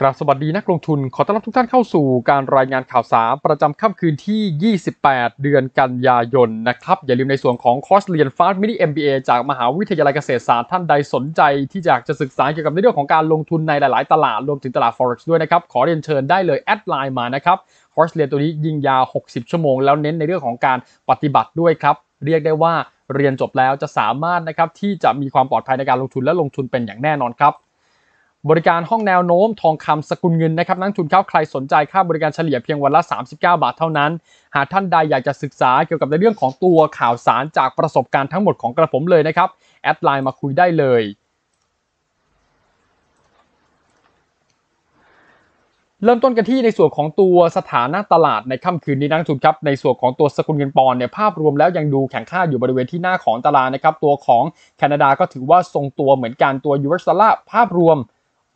กราบสวัสดี นักลงทุนขอต้อนรับทุกท่านเข้าสู่การรายงานข่าวสารประจำค่ำคืนที่ 28 เดือนกันยายนนะครับ อย่าลืมในส่วนของคอร์สเรียนฟาสมินิีเอจากมหาวิทยาลัยเกษตรศาสตร์ท่านใดสนใจ ที่อยากจะศึกษาเกี่ยวกับในเรื่องของการลงทุนในหลายๆ ตลาดรวมถึงตลาด forex ด้วยนะครับ ขอเรียนเชิญได้เลยแอดไลน์มานะครับคอร์สเรียนตัวนี้ยิงยาว60 ชั่วโมงแล้วเน้นในเรื่องของการปฏิบัติด้วยครับเรียกได้ว่าเรียนจบแล้วจะสามารถนะครับที่จะมีความปลอดภัยในการลงทุนและลงทุนเป็นอย่างแน่นอนครับบริการห้องแนวโน้มทองคำสกุลเงินนะครับนักทุนครับใครสนใจค่าบริการเฉลี่ยเพียงวันละ39บาทเท่านั้น หากท่านใดอยากจะศึกษาเกี่ยวกับในเรื่องของตัวข่าวสารจากประสบการณ์ทั้งหมดของกระผมเลยนะครับแอดไลน์มาคุยได้เลยเริ่มต้นกันที่ในส่วนของตัวสถานะตลาด ในค่ำคืนนี้นักทุนครับในส่วนของตัวสกุลเงินปอนเนี่ยภาพรวมแล้วยังดูแข็งค่าอยู่บริเวณที่หน้าของตลาดนะครับตัวของแคนาดาก็ถือว่าทรงตัวเหมือนกันตัวยูเอสดอลลาร์ภาพรวม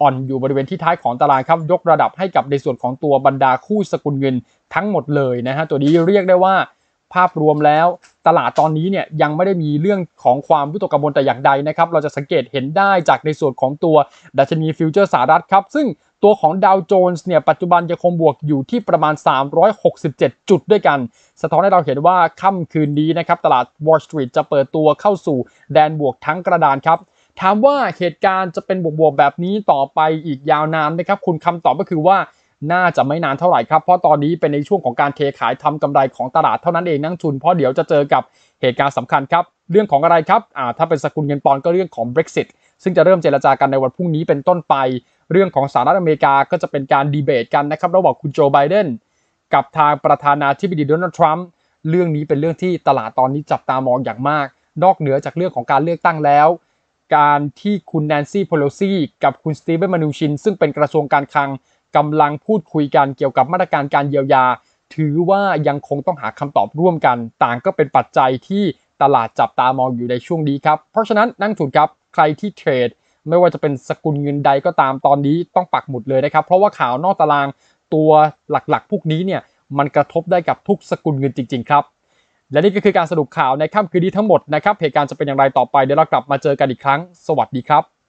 อ่อนอยู่บริเวณที่ท้ายของตลาดครับยกระดับให้กับในส่วนของตัวบรรดาคู่สกุลเงินทั้งหมดเลยนะฮะตัวนี้เรียกได้ว่าภาพรวมแล้วตลาดตอนนี้เนี่ยยังไม่ได้มีเรื่องของความวิตกกังวลแต่อย่างใดนะครับ เราจะสังเกตเห็นได้จากในส่วนของตัวดัชนีฟิวเจอร์สหรัฐครับซึ่งตัวของดาวโจนส์เนี่ยปัจจุบันยังคงบวกอยู่ที่ประมาณ367 จุดด้วยกัน สะท้อนให้เราเห็นว่าค่ำคืนนี้นะครับตลาดวอลล์สตรีทจะเปิดตัวเข้าสู่แดนบวกทั้งกระดานครับถามว่าเหตุการณ์จะเป็นบวกๆแบบนี้ต่อไปอีกยาวนานไหมครับ คุณคำตอบก็คือว่าน่าจะไม่นานเท่าไหร่ครับ เพราะตอนนี้เป็นในช่วงของการเทขายทำกำไรของตลาดเท่านั้นเองนักทุนเพราะเดี๋ยวจะเจอกับเหตุการณ์สำคัญครับ เรื่องของอะไรครับอ่าถ้าเป็นสกุลเงินปอนก็เรื่องของ Brexit ซึ่งจะเริ่มเจรจากันในวันพรุ่งนี้เป็นต้นไป เรื่องของสหรัฐอเมริกาก็จะเป็นการดีเบตกันนะครับระหว่างคุณโจไบเดนกับทางประธานาธิบดีโดนัลด์ทรัมป์ เรื่องนี้เป็นเรื่องที่ตลาดตอนนี้จับตามองอย่างมาก นอกเหนือจากเรื่องของการเลือกตั้งแล้วการที่คุณแนนซี่โพโลซีกับคุณสตีเวนมานูชินซึ่งเป็นกระทรวงการคลังกำลังพูดคุยกันเกี่ยวกับมาตรการการเยียวยา ถือว่ายังคงต้องหาคำตอบร่วมกัน ต่างก็เป็นปัจจัยที่ตลาดจับตามองอยู่ในช่วงนี้ครับ เพราะฉะนั้นนักถุนครับใครที่เทรดไม่ว่าจะเป็นสกุลเงินใดก็ตามตอนนี้ต้องปักหมุดเลยนะครับ เพราะว่าข่าวนอกตารางตัวหลักๆพวกนี้เนี่ยมันกระทบได้กับทุกสกุลเงินจริงๆครับและนี่ก็คือการสรุปข่าวในค่ำคืนนี้ทั้งหมดนะครับ เหตุการณ์จะเป็นอย่างไรต่อไปเดี๋ยวเรากลับมาเจอกันอีกครั้ง สวัสดีครับ